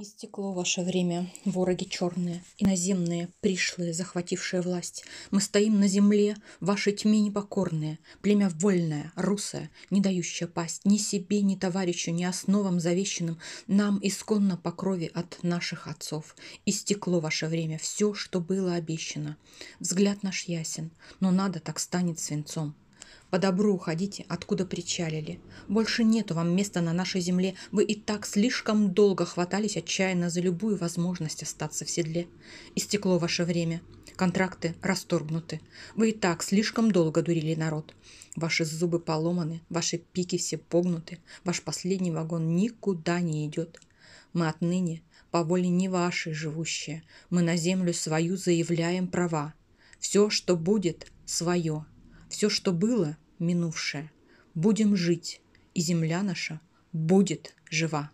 Истекло ваше время, вороги черные, иноземные, пришлые, захватившие власть. Мы стоим на земле, вашей тьме непокорные, племя вольное, русое, не дающее пасть ни себе, ни товарищу, ни основам завещенным нам исконно по крови от наших отцов. Истекло ваше время, все, что было обещано. Взгляд наш ясен, но надо так станет свинцом. По добру уходите, откуда причалили. Больше нету вам места на нашей земле. Вы и так слишком долго хватались отчаянно за любую возможность остаться в седле. Истекло ваше время. Контракты расторгнуты. Вы и так слишком долго дурили народ. Ваши зубы поломаны, ваши пики все погнуты. Ваш последний вагон никуда не идет. Мы отныне по воле не вашей живущие. Мы на землю свою заявляем права. Все, что будет, свое. Все, что было, минувшее. Будем жить, и земля наша будет жива.